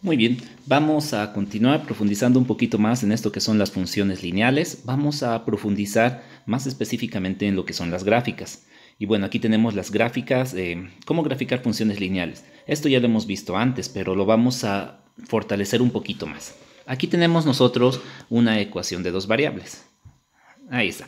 Muy bien, vamos a continuar profundizando un poquito más en esto que son las funciones lineales. Vamos a profundizar más específicamente en lo que son las gráficas. Y bueno, aquí tenemos las gráficas, eh, cómo graficar funciones lineales. Esto ya lo hemos visto antes, pero lo vamos a fortalecer un poquito más. Aquí tenemos nosotros una ecuación de dos variables. Ahí está.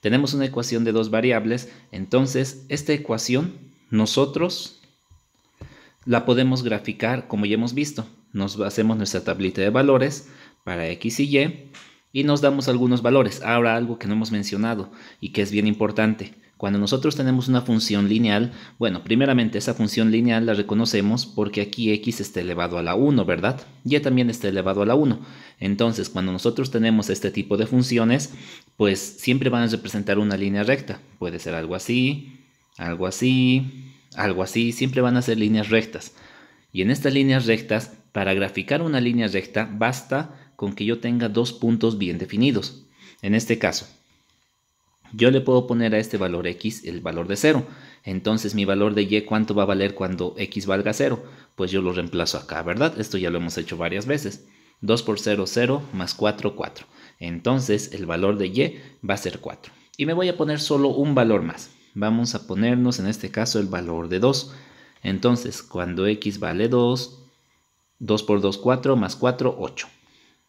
Tenemos una ecuación de dos variables, entonces esta ecuación nosotros la podemos graficar como ya hemos visto. Nos hacemos nuestra tablita de valores para X y Y y nos damos algunos valores. Ahora algo que no hemos mencionado y que es bien importante. Cuando nosotros tenemos una función lineal, bueno, primeramente esa función lineal la reconocemos porque aquí x está elevado a la 1, ¿verdad? Y e también está elevado a la 1. Entonces, cuando nosotros tenemos este tipo de funciones, pues siempre van a representar una línea recta. Puede ser algo así, algo así, algo así, siempre van a ser líneas rectas. Y en estas líneas rectas, para graficar una línea recta, basta con que yo tenga dos puntos bien definidos. En este caso, yo le puedo poner a este valor x el valor de 0. Entonces mi valor de y, ¿cuánto va a valer cuando x valga 0? Pues yo lo reemplazo acá, ¿verdad? Esto ya lo hemos hecho varias veces. 2 por 0, 0, más 4, 4. Entonces el valor de y va a ser 4. Y me voy a poner solo un valor más vamos a ponernos en este caso el valor de 2. Entonces, cuando x vale 2, 2 por 2, 4, más 4, 8.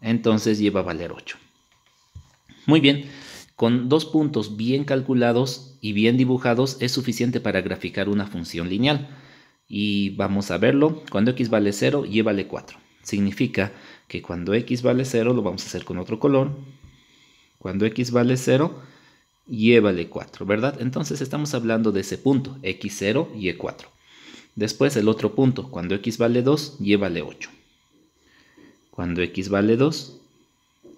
Entonces lleva a valer 8. Muy bien, con dos puntos bien calculados y bien dibujados es suficiente para graficar una función lineal. Y vamos a verlo, cuando x vale 0, y vale 4. Significa que cuando x vale 0 lo vamos a hacer con otro color. Cuando x vale 0 llévale 4, ¿verdad? Entonces estamos hablando de ese punto, x0, y4. e Después el otro punto, cuando x vale 2, llévale 8. Cuando x vale 2,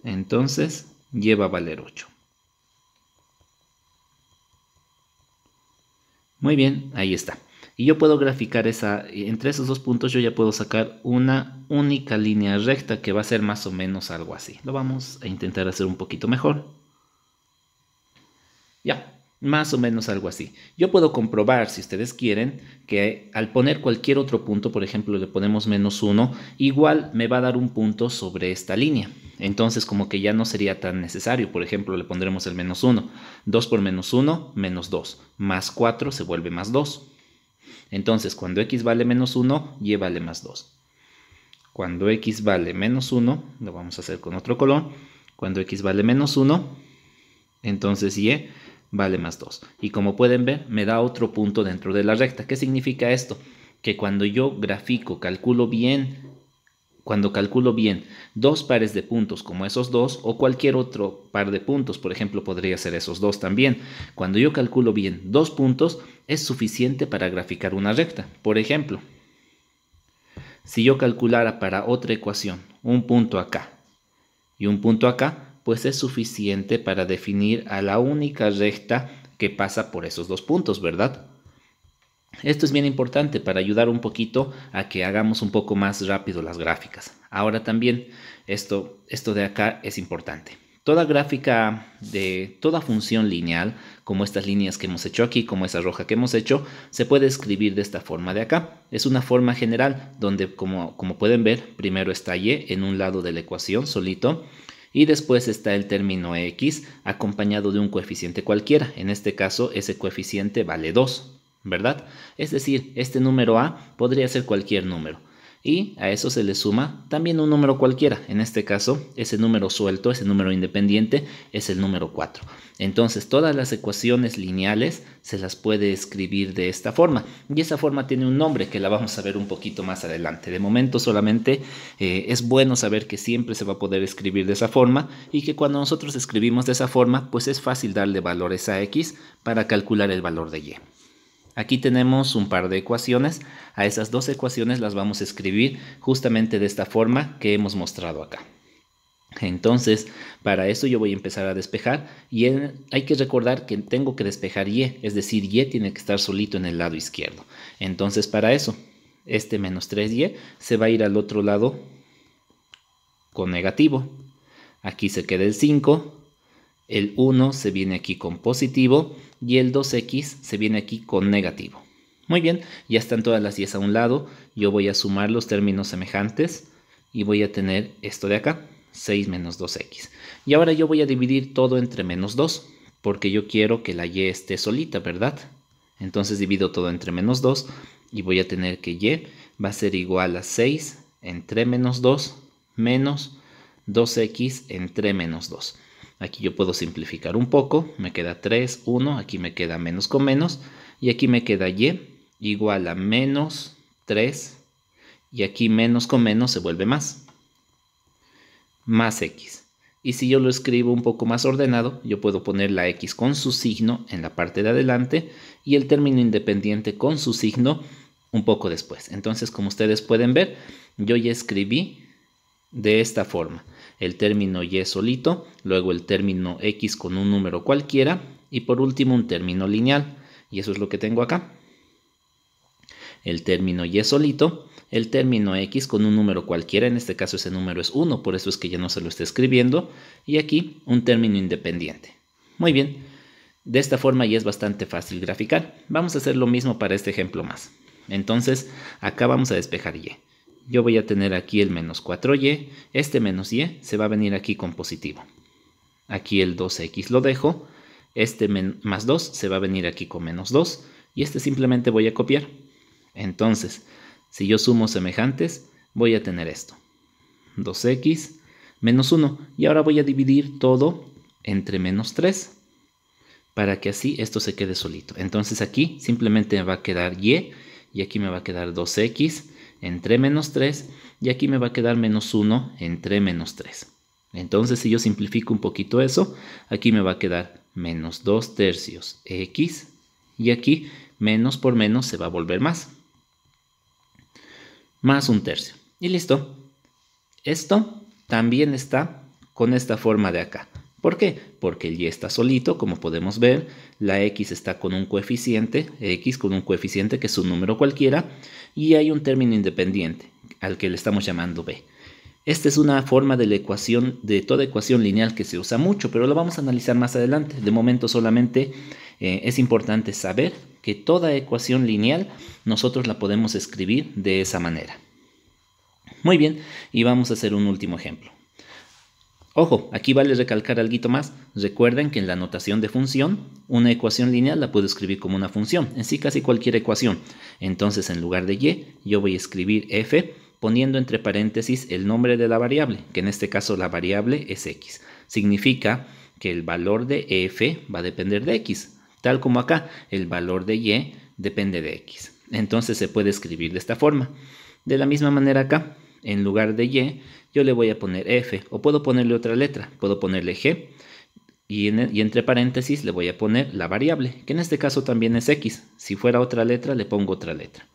entonces lleva a valer 8. Muy bien, ahí está. Y yo puedo graficar esa, entre esos dos puntos yo ya puedo sacar una única línea recta que va a ser más o menos algo así. Lo vamos a intentar hacer un poquito mejor. Ya, más o menos algo así. Yo puedo comprobar, si ustedes quieren, que al poner cualquier otro punto, por ejemplo, le ponemos menos 1, igual me va a dar un punto sobre esta línea. Entonces como que ya no sería tan necesario. Por ejemplo, le pondremos el menos 1. 2 por menos 1, menos 2. Más 4 se vuelve más 2. Entonces cuando x vale menos 1, y vale más 2. Cuando x vale menos 1, lo vamos a hacer con otro color. Cuando x vale menos 1, entonces y vale más 2. Y como pueden ver, me da otro punto dentro de la recta. ¿Qué significa esto? Que cuando yo grafico, calculo bien, cuando calculo bien dos pares de puntos como esos dos o cualquier otro par de puntos, por ejemplo, podría ser esos dos también. Cuando yo calculo bien dos puntos, es suficiente para graficar una recta. Por ejemplo, si yo calculara para otra ecuación un punto acá y un punto acá, pues es suficiente para definir a la única recta que pasa por esos dos puntos, ¿verdad? Esto es bien importante para ayudar un poquito a que hagamos un poco más rápido las gráficas. Ahora también esto, esto de acá es importante. Toda gráfica de toda función lineal, como estas líneas que hemos hecho aquí, como esa roja que hemos hecho, se puede escribir de esta forma de acá. Es una forma general donde, como, como pueden ver, primero está y en un lado de la ecuación solito, y después está el término x acompañado de un coeficiente cualquiera, en este caso ese coeficiente vale 2, ¿verdad? Es decir, este número a podría ser cualquier número y a eso se le suma también un número cualquiera. En este caso, ese número suelto, ese número independiente, es el número 4. Entonces, todas las ecuaciones lineales se las puede escribir de esta forma. Y esa forma tiene un nombre que la vamos a ver un poquito más adelante. De momento solamente eh, es bueno saber que siempre se va a poder escribir de esa forma y que cuando nosotros escribimos de esa forma, pues es fácil darle valores a x para calcular el valor de y. Aquí tenemos un par de ecuaciones. A esas dos ecuaciones las vamos a escribir justamente de esta forma que hemos mostrado acá. Entonces, para eso yo voy a empezar a despejar y hay que recordar que tengo que despejar y, es decir, y tiene que estar solito en el lado izquierdo. Entonces, para eso, este menos 3y se va a ir al otro lado con negativo. Aquí se queda el 5 el 1 se viene aquí con positivo y el 2x se viene aquí con negativo. Muy bien, ya están todas las 10 a un lado. Yo voy a sumar los términos semejantes y voy a tener esto de acá, 6 menos 2x. Y ahora yo voy a dividir todo entre menos 2, porque yo quiero que la y esté solita, ¿verdad? Entonces divido todo entre menos 2 y voy a tener que y va a ser igual a 6 entre menos 2 menos 2x entre menos 2. Aquí yo puedo simplificar un poco, me queda 3, 1, aquí me queda menos con menos, y aquí me queda y igual a menos 3, y aquí menos con menos se vuelve más, más x. Y si yo lo escribo un poco más ordenado, yo puedo poner la x con su signo en la parte de adelante y el término independiente con su signo un poco después. Entonces, como ustedes pueden ver, yo ya escribí de esta forma. El término Y solito, luego el término X con un número cualquiera y por último un término lineal. Y eso es lo que tengo acá. El término Y solito, el término X con un número cualquiera, en este caso ese número es 1, por eso es que ya no se lo está escribiendo. Y aquí un término independiente. Muy bien, de esta forma ya es bastante fácil graficar. Vamos a hacer lo mismo para este ejemplo más. Entonces, acá vamos a despejar Y yo voy a tener aquí el menos 4y, este menos y se va a venir aquí con positivo. Aquí el 2x lo dejo, este más 2 se va a venir aquí con menos 2 y este simplemente voy a copiar. Entonces, si yo sumo semejantes, voy a tener esto. 2x menos 1 y ahora voy a dividir todo entre menos 3 para que así esto se quede solito. Entonces aquí simplemente me va a quedar y y aquí me va a quedar 2x entre menos 3 y aquí me va a quedar menos 1 entre menos 3. Entonces si yo simplifico un poquito eso, aquí me va a quedar menos 2 tercios x y aquí menos por menos se va a volver más. Más un tercio. Y listo. Esto también está con esta forma de acá. ¿Por qué? Porque el y está solito, como podemos ver, la x está con un coeficiente, x con un coeficiente que es un número cualquiera, y hay un término independiente, al que le estamos llamando b. Esta es una forma de la ecuación, de toda ecuación lineal que se usa mucho, pero lo vamos a analizar más adelante. De momento solamente eh, es importante saber que toda ecuación lineal nosotros la podemos escribir de esa manera. Muy bien, y vamos a hacer un último ejemplo. Ojo, aquí vale recalcar algo más. Recuerden que en la notación de función, una ecuación lineal la puedo escribir como una función, en sí casi cualquier ecuación. Entonces, en lugar de y, yo voy a escribir f poniendo entre paréntesis el nombre de la variable, que en este caso la variable es x. Significa que el valor de f va a depender de x, tal como acá, el valor de y depende de x. Entonces se puede escribir de esta forma. De la misma manera acá, en lugar de Y, yo le voy a poner F. O puedo ponerle otra letra, puedo ponerle G. E, y, entre paréntesis le voy a poner la variable, que en este caso también es X. Si fuera otra letra, le pongo otra letra.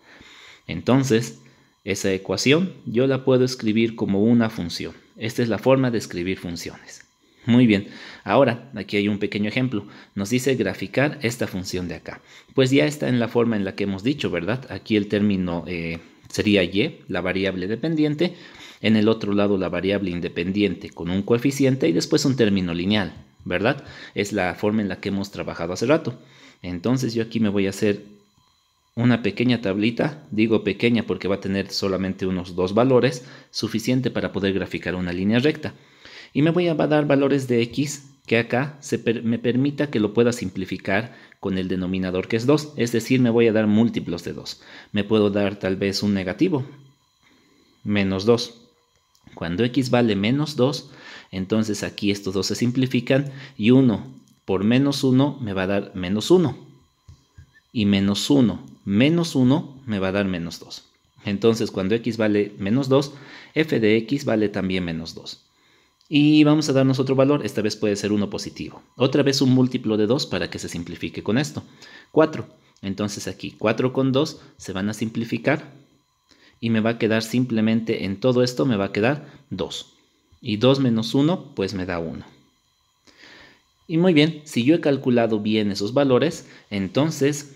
Entonces, esa ecuación yo la puedo escribir como una función. Esta es la forma de escribir funciones. Muy bien, ahora aquí hay un pequeño ejemplo. Nos dice graficar esta función de acá. Pues ya está en la forma en la que hemos dicho, ¿verdad? Aquí el término... Eh, sería y, la variable dependiente, en el otro lado la variable independiente con un coeficiente y después un término lineal, ¿verdad? Es la forma en la que hemos trabajado hace rato. Entonces yo aquí me voy a hacer una pequeña tablita, digo pequeña porque va a tener solamente unos dos valores, suficiente para poder graficar una línea recta. Y me voy a dar valores de x que acá se me permita que lo pueda simplificar con el denominador que es 2, es decir, me voy a dar múltiplos de 2. Me puedo dar tal vez un negativo, menos 2. Cuando x vale menos 2, entonces aquí estos dos se simplifican y 1 por menos 1 me va a dar menos 1. Y menos 1 menos 1 me va a dar menos 2. Entonces cuando x vale menos 2, f de x vale también menos 2 y vamos a darnos otro valor, esta vez puede ser 1 positivo. Otra vez un múltiplo de 2 para que se simplifique con esto. 4. Entonces aquí 4 con 2 se van a simplificar y me va a quedar simplemente en todo esto me va a quedar 2. Y 2 menos 1 pues me da 1. Y muy bien, si yo he calculado bien esos valores, entonces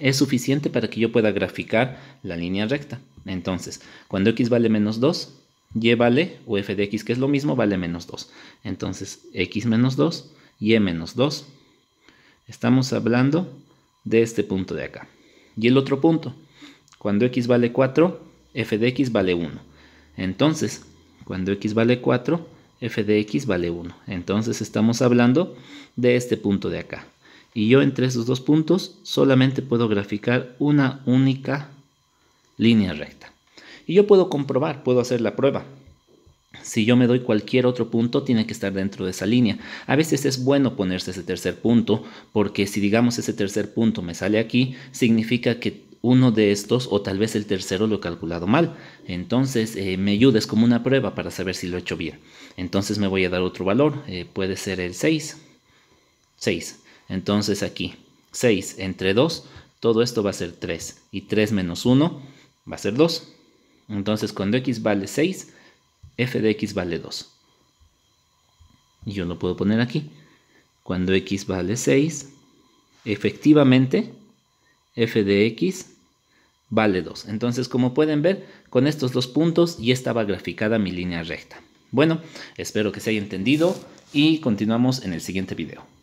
es suficiente para que yo pueda graficar la línea recta. Entonces, cuando x vale menos 2, y vale, o f de x que es lo mismo, vale menos 2. Entonces, x menos 2, y e menos 2. Estamos hablando de este punto de acá. Y el otro punto, cuando x vale 4, f de x vale 1. Entonces, cuando x vale 4, f de x vale 1. Entonces estamos hablando de este punto de acá. Y yo entre esos dos puntos solamente puedo graficar una única línea recta y yo puedo comprobar, puedo hacer la prueba. Si yo me doy cualquier otro punto, tiene que estar dentro de esa línea. A veces es bueno ponerse ese tercer punto, porque si digamos ese tercer punto me sale aquí, significa que uno de estos o tal vez el tercero lo he calculado mal. Entonces eh, me ayuda, es como una prueba para saber si lo he hecho bien. Entonces me voy a dar otro valor, eh, puede ser el 6. 6. Entonces aquí, 6 entre 2, todo esto va a ser 3. Y 3 menos 1 va a ser 2. Entonces cuando x vale 6, f de x vale 2. yo lo puedo poner aquí. Cuando x vale 6, efectivamente, f de x vale 2. Entonces, como pueden ver, con estos dos puntos ya estaba graficada mi línea recta. Bueno, espero que se haya entendido y continuamos en el siguiente video.